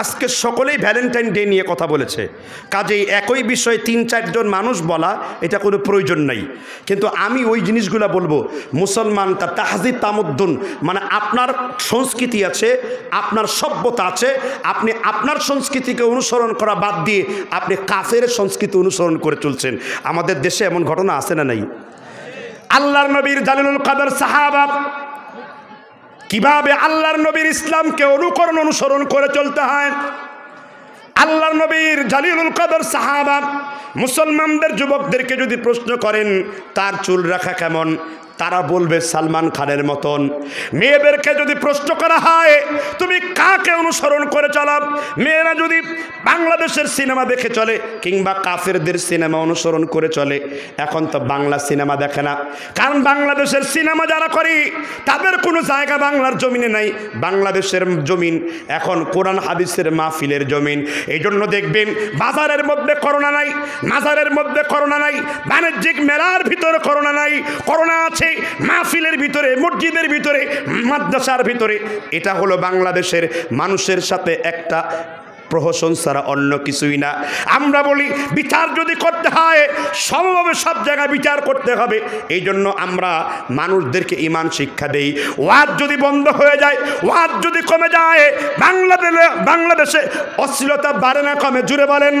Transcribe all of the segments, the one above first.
আজকে সকলেই Valentine day নিয়ে কথা বলেছে কাজেই একই বিষয়ে তিন চারজন মানুষ বলা এটা কোনো প্রয়োজন নাই কিন্তু আমি ওই জিনিসগুলো বলবো মুসলমান তার তাহাজি তামুদ্দুন মানে আপনার সংস্কৃতি আছে আপনার সভ্যতা আছে আপনি আপনার সংস্কৃতিকে অনুসরণ করা বাদ দিয়ে আপনি কাফের সংস্কৃতি অনুসরণ করে চলছেন আমাদের দেশে এমন ঘটনা আছে না নাই আল্লাহর নবীর জালিলুল কাদের সাহাবাব কিভাবে আল্লাহর নবীর ইসলামকে অনুকরণ অনুসরণ করে চলতে হয় আল্লাহর নবীর জালিলুল কদর সাহাবা মুসলমানদের যুবকদেরকে যদি প্রশ্ন করেন তার চুল রাখা কেমন তারা বলবে সালমান খানের মতন মেয়েদেরকে যদি প্রশ্ন করা হয় তুমি কাকে অনুসরণ করে চলাম মেয়েরা যদি বাংলাদেশের সিনেমা দেখে চলে কিংবা কাফেরদের সিনেমা অনুসরণ করে চলে এখন তো বাংলা সিনেমা দেখে না কারণ বাংলাদেশের সিনেমা যারা করি তাদের কোনো জায়গা বাংলার জমিনে নাই বাংলাদেশের জমিন এখন কোরআন হাদিসের মাহফিলের জমিন এই জন্য দেখবেন বাজারের মধ্যে করোনা নাই মাজারের মধ্যে করোনা নাই বাণিজ্যিক মেলার ভিতরে করোনা নাই করোনা আছে হচ্ছে মাহফিলের ভিতরে মসজিদের ভিতরে মাদ্রাসার ভিতরে এটা হলো বাংলাদেশের মানুষের সাথে একটা প্রহসন ছাড়া অন্য কিছুই না আমরা বলি বিচার যদি করতে হয় সমভাবে সব জায়গায় বিচার করতে হবে এই জন্য আমরা মানুষদেরকে ইমান শিক্ষা দেই ওয়াজ যদি বন্ধ হয়ে যায় ওয়াজ যদি কমে যায় বাংলাদেশে বাংলাদেশে অশ্লীলতা বাড়ে না কমে জুড়ে বলেন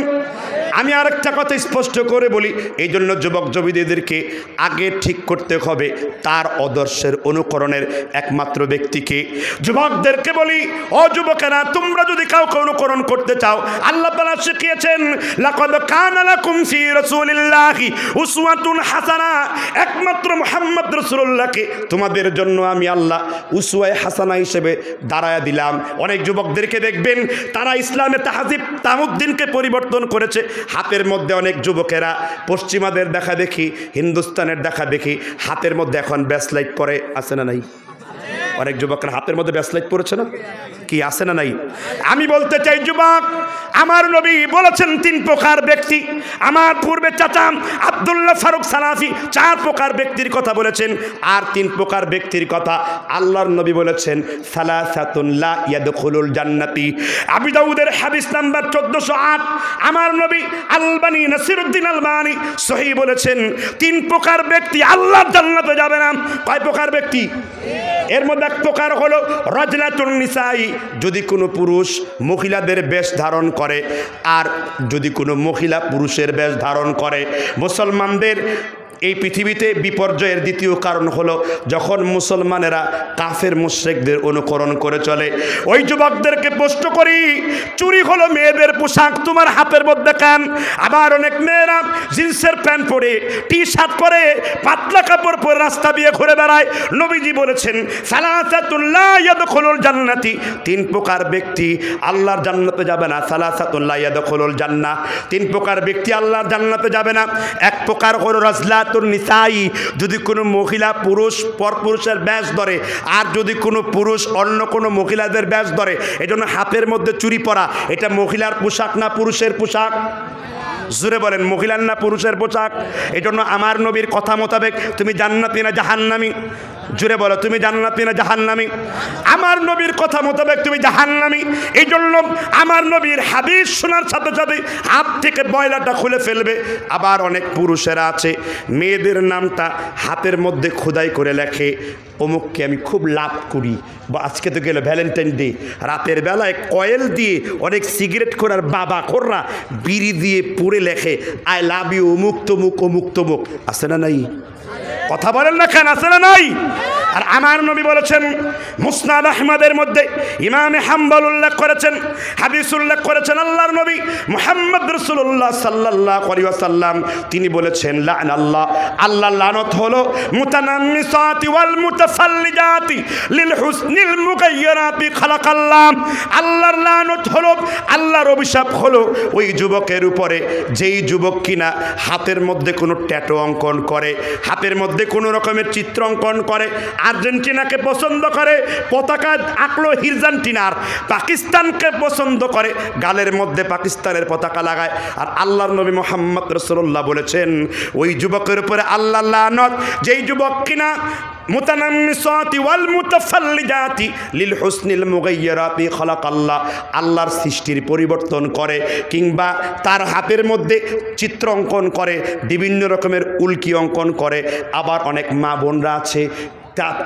আমি আরেকটা কথা স্পষ্ট করে বলি এই জন্য যুবক যুবতীদেরকে আগে ঠিক করতে হবে তার আদর্শের অনুকরণের একমাত্র ব্যক্তিকে যুবকদেরকে বলি অযুবকেরা তোমরা যদি কাউকে অনুকরণ করতে চাও আল্লাহ তালা শিখিয়েছেন একমাত্র মোহাম্মদ রসুল্লাহকে তোমাদের জন্য আমি আল্লাহ উসওয়ায় হাসানা হিসেবে দাঁড়ায় দিলাম অনেক যুবকদেরকে দেখবেন তারা ইসলামে তাহাজিব তামুদ্দিনকে পরিবর্তন করেছে হাতের মধ্যে অনেক যুবকেরা পশ্চিমাদের দেখা দেখি হিন্দুস্তানের দেখা দেখি হাতের মধ্যে এখন ব্যাসলাইট পরে আছে না নাই অনেক যুবকের হাতের মধ্যে ব্যাসলাইট পড়েছে না কি আছে না নাই আমি বলতে চাই যুবক আমার নবী বলেছেন তিন প্রকার ব্যক্তি আমার পূর্বে চাচা আবদুল্লাহ ফারুক সালাফি চার প্রকার ব্যক্তির কথা বলেছেন আর তিন প্রকার ব্যক্তির কথা আল্লাহর নবী বলেছেন সালাসাতুল্লাহ ইয়াদুল জান্নাতি আবি দাউদের হাদিস নাম্বার চোদ্দশো আট আমার নবী আলবানি নাসিরুদ্দিন আলবানি সহি বলেছেন তিন প্রকার ব্যক্তি আল্লাহর জান্নাতে যাবে না কয় প্রকার ব্যক্তি এর মধ্যে এক প্রকার হলো রজলাতুন নিসাই যদি কোনো পুরুষ মহিলাদের বেশ ধারণ করে আর যদি কোনো মহিলা পুরুষের বেশ ধারণ করে মুসলমানদের এই পৃথিবীতে বিপর্যয়ের দ্বিতীয় কারণ হলো যখন মুসলমানেরা কাফের মুশ্রেকদের অনুকরণ করে চলে ওই যুবকদেরকে প্রশ্ন করি চুরি হলো মেয়েদের পোশাক তোমার হাতের মধ্যে কান আবার অনেক মেয়েরা জিন্সের প্যান্ট পরে টি শার্ট পরে পাতলা কাপড় পরে রাস্তা দিয়ে ঘুরে বেড়ায় নবীজি বলেছেন সালাহাতুল্লাহল জান্নাতি তিন প্রকার ব্যক্তি আল্লাহর জান্নাতে যাবে না সালাহাতুল্লাহ ইয়াদখলুল জান্না তিন প্রকার ব্যক্তি আল্লাহর জান্নাতে যাবে না এক প্রকার হলো রাজলাত হাজাতুর নিসাই যদি কোনো মহিলা পুরুষ পরপুরুষের ব্যাস ধরে আর যদি কোনো পুরুষ অন্য কোনো মহিলাদের ব্যাস ধরে এজন্য হাতের মধ্যে চুরি পরা এটা মহিলার পোশাক না পুরুষের পোশাক জুড়ে বলেন মহিলার না পুরুষের পোশাক এজন্য আমার নবীর কথা মোতাবেক তুমি জান্নাতি না জাহান্নামি জুড়ে বলো তুমি জান্নাতি না জাহান্নামি আমার নবীর কথা মোতাবেক তুমি জাহান্নামি এই জন্য আমার নবীর হাদিস শোনার সাথে সাথে হাত থেকে ময়লাটা খুলে ফেলবে আবার অনেক পুরুষেরা আছে মেয়েদের নামটা হাতের মধ্যে খোদাই করে লেখে অমুককে আমি খুব লাভ করি বা আজকে তো গেল ভ্যালেন্টাইন ডে রাতের বেলায় কয়েল দিয়ে অনেক সিগারেট করার বাবা খোররা বিড়ি দিয়ে পুড়ে লেখে আই লাভ ইউ অমুক তমুক অমুক তমুক আছে না নাই কথা বলেন না কেন আসলে নাই আর আমার নবী বলেছেন মুসনাদ আহমদের মধ্যে ইমামে হাম্বল উল্লেখ করেছেন হাদিস উল্লেখ করেছেন আল্লাহর নবী মোহাম্মদ রসুল্লাহ সাল্লাহ করিয়াসাল্লাম তিনি বলেছেন লান আল্লাহ আল্লাহ লানত হলো মুতানাম্মিসাতি ওয়াল মুতাফাল্লিজাতি লিল হুসনিল মুকাইয়্যারাতি খালাকাল্লাহ আল্লাহর লানত হলো আল্লাহর অভিশাপ হলো ওই যুবকের উপরে যেই যুবক কিনা হাতের মধ্যে কোনো ট্যাটো অঙ্কন করে হাতের মধ্যে কোনো রকমের চিত্র অঙ্কন করে আর্জেন্টিনাকে পছন্দ করে পতাকা আঁকলো হিরজান্টিনার পাকিস্তানকে পছন্দ করে গালের মধ্যে পাকিস্তানের পতাকা লাগায় আর আল্লাহর নবী মোহাম্মদ রসল্লাহ বলেছেন ওই যুবকের উপরে আল্লাহ আনত যেই যুবক কিনা ওয়াল আল্লাহ আল্লাহর সৃষ্টির পরিবর্তন করে কিংবা তার হাতের মধ্যে চিত্র অঙ্কন করে বিভিন্ন রকমের উল্কি অঙ্কন করে আবার অনেক মা বোনরা আছে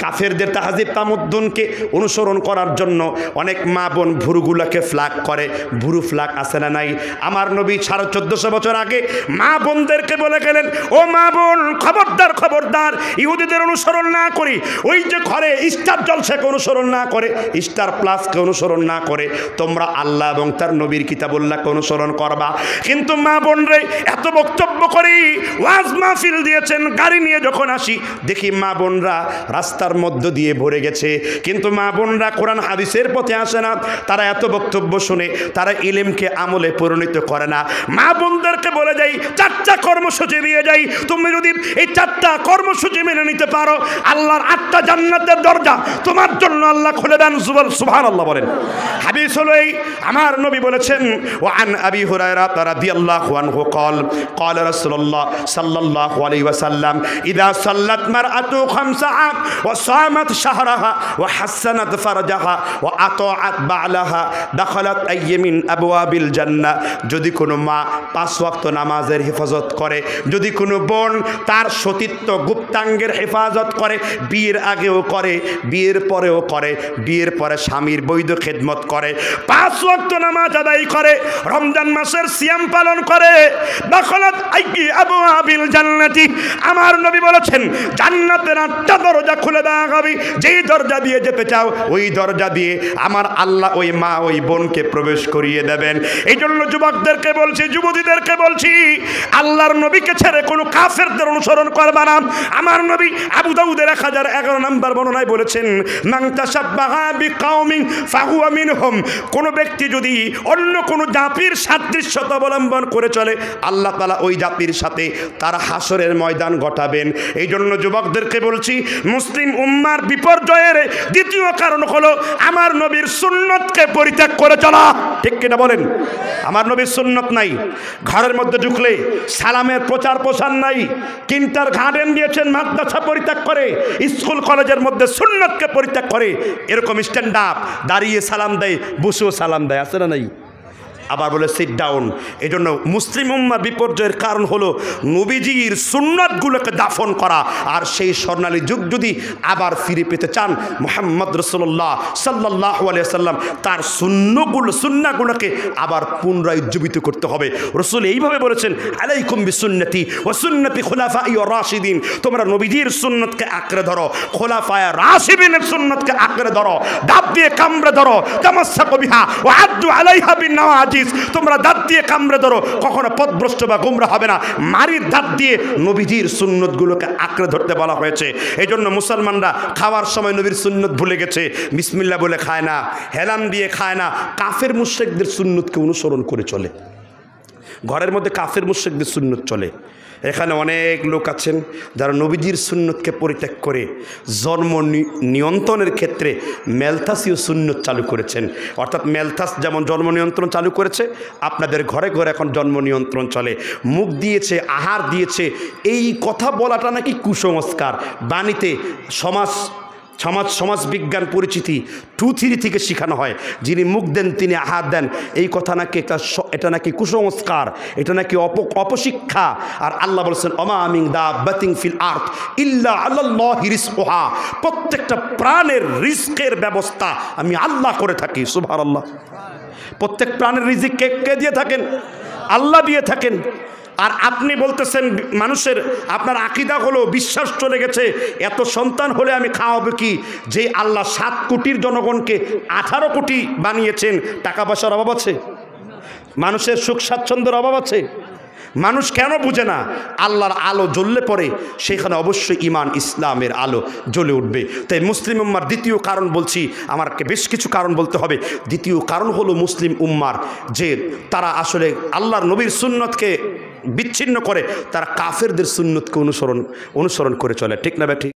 কাফেরদের তাহাজিব তামুদ্দুনকে অনুসরণ করার জন্য অনেক মা বোন ভুরুগুলোকে ফ্ল্যাগ করে ভুরু ফ্ল্যাগ আসে না নাই আমার নবী সাড়ে চোদ্দশো বছর আগে মা বোনদেরকে বলে গেলেন ও মা বোন খবরদার খবরদার ইহুদিদের অনুসরণ না করি ওই যে ঘরে স্টার জলসাকে অনুসরণ না করে স্টার প্লাসকে অনুসরণ না করে তোমরা আল্লাহ এবং তার নবীর কিতাবুল্লাহকে অনুসরণ করবা কিন্তু মা বোন রে এত বক্তব্য করি ওয়াজ মাহফিল দিয়েছেন গাড়ি নিয়ে যখন আসি দেখি মা বোনরা রাস্তার মধ্য দিয়ে ভরে গেছে কিন্তু মা বোনরা কোরআন হাদিসের পথে আসে না তারা এত বক্তব্য শুনে তারা ইলেমকে আমলে পরিণত করে না মা বোনদেরকে বলে যাই চারটা কর্মসূচি দিয়ে যাই তুমি যদি এই চারটা কর্মসূচি মেনে নিতে পারো আল্লাহর আটটা জান্নাতের দরজা তোমার জন্য আল্লাহ খুলে দেন জুবল সুহান আল্লাহ বলেন হাদিস হলো এই আমার নবী বলেছেন ও আন আবি হুরায়রা রাদিয়াল্লাহু আনহু قال কল কল الله صلى الله عليه সাল্লাত মার আতু খামসা আক وصامت شهرها وحسنت فرجها وأطاعت بعلها دخلت أي من أبواب الجنة যদি কোনো মা পাঁচ ওয়াক্ত নামাজের হেফাজত করে যদি কোনো বোন তার সতীত্ব গুপ্তাঙ্গের হেফাজত করে বিয়ের আগেও করে বিয়ের পরেও করে বিয়ের পরে স্বামীর বৈধ খেদমত করে পাঁচ ওয়াক্ত নামাজ আদায় করে রমজান মাসের সিয়াম পালন করে দখলত আমার নবী বলেছেন জান্নাতের আটটা দরজা খুলে দেওয়া হবে যেই দরজা দিয়ে যেতে চাও ওই দরজা দিয়ে আমার আল্লাহ ওই মা ওই বোনকে প্রবেশ করিয়ে দেবেন এই জন্য যুবকদেরকে বলছি যুবতীদেরকে বলছি আল্লাহর নবীকে ছেড়ে কোনো কাফেরদের অনুসরণ করবা না আমার নবী আবু দাউদের এক হাজার এগারো নম্বর বর্ণনায় বলেছেন কোন ব্যক্তি যদি অন্য কোনো জাতির সাদৃশ্যতা অবলম্বন করে চলে আল্লাহ তালা ওই জাতির সাথে তার হাসরের ময়দান ঘটাবেন এই জন্য যুবকদেরকে বলছি মুসলিম মুসলিম উম্মার বিপর্যয়ের দ্বিতীয় কারণ হলো আমার নবীর সুন্নতকে পরিত্যাগ করে চলা ঠিক কিনা বলেন আমার নবীর সুন্নত নাই ঘরের মধ্যে ঢুকলে সালামের প্রচার প্রসার নাই কিন্তার গার্ডেন দিয়েছেন মাদ্রাসা পরিত্যাগ করে স্কুল কলেজের মধ্যে সুন্নতকে পরিত্যাগ করে এরকম স্ট্যান্ড আপ দাঁড়িয়ে সালাম দেয় বসেও সালাম দেয় আছে না নাই আবার বলে সিট ডাউন এই জন্য মুসলিম উম্মার বিপর্যয়ের কারণ হলো নবীজির সুন্নাতগুলোকে দাফন করা আর সেই স্বর্ণালী যুগ যদি আবার ফিরে পেতে চান মোহাম্মদ রসুল্লাহ সাল্লাহ সাল্লাম তার সুন্নগুলো সুন্নাগুলোকে আবার পুনরায় উজ্জীবিত করতে হবে রসুল এইভাবে বলেছেন আলাইকুম বিসুন্নতি ও সুন্নতি খোলাফা ইয় রাশিদিন তোমরা নবীজির সুন্নতকে আঁকড়ে ধরো খোলাফায় রাশিদিনের সুন্নতকে আঁকড়ে ধরো ডাব দিয়ে কামড়ে ধরো তামাশা কবিহা ও আদ্দু আলাইহা বিন নাওয়াজি হাদিস তোমরা দাঁত দিয়ে কামড়ে ধরো কখনো পদভ্রষ্ট বা গুমরা হবে না মারির দাঁত দিয়ে নবীজির সুন্নতগুলোকে আঁকড়ে ধরতে বলা হয়েছে এই জন্য মুসলমানরা খাওয়ার সময় নবীর সুন্নত ভুলে গেছে বিসমিল্লা বলে খায় না হেলান দিয়ে খায় না কাফের মুশ্রেকদের সুন্নতকে অনুসরণ করে চলে ঘরের মধ্যে কাফের মুশ্রেকদের সুন্নত চলে এখানে অনেক লোক আছেন যারা নবীজির সুন্নতকে পরিত্যাগ করে জন্ম নিয়ন্ত্রণের ক্ষেত্রে মেলথাসীয় সুন্নত চালু করেছেন অর্থাৎ মেলথাস যেমন জন্ম নিয়ন্ত্রণ চালু করেছে আপনাদের ঘরে ঘরে এখন জন্ম নিয়ন্ত্রণ চলে মুখ দিয়েছে আহার দিয়েছে এই কথা বলাটা নাকি কুসংস্কার বাণীতে সমাজ সমাজ সমাজ বিজ্ঞান পরিচিতি টু থ্রি থেকে শেখানো হয় যিনি মুখ দেন তিনি আহার দেন এই কথা নাকি একটা এটা নাকি কুসংস্কার এটা নাকি অপ অপশিক্ষা আর আল্লাহ বলছেন অমা আমিং দা বাতিং ফিল আর্থ ইল্লা আল্লাহ রিসোহা প্রত্যেকটা প্রাণের রিস্কের ব্যবস্থা আমি আল্লাহ করে থাকি সুভার আল্লাহ প্রত্যেক প্রাণের রিজিক কে কে দিয়ে থাকেন আল্লাহ দিয়ে থাকেন আর আপনি বলতেছেন মানুষের আপনার আকিদা হলো বিশ্বাস চলে গেছে এত সন্তান হলে আমি খাওয়াবো কি যে আল্লাহ সাত কোটির জনগণকে আঠারো কোটি বানিয়েছেন টাকা পয়সার অভাব আছে মানুষের সুখ স্বাচ্ছন্দ্যের অভাব আছে মানুষ কেন বুঝে না আল্লাহর আলো জ্বললে পরে সেখানে অবশ্যই ইমান ইসলামের আলো জ্বলে উঠবে তাই মুসলিম উম্মার দ্বিতীয় কারণ বলছি আমারকে বেশ কিছু কারণ বলতে হবে দ্বিতীয় কারণ হলো মুসলিম উম্মার যে তারা আসলে আল্লাহর নবীর সুন্নতকে বিচ্ছিন্ন করে তারা কাফেরদের সুন্নতকে অনুসরণ অনুসরণ করে চলে ঠিক না ব্যাটি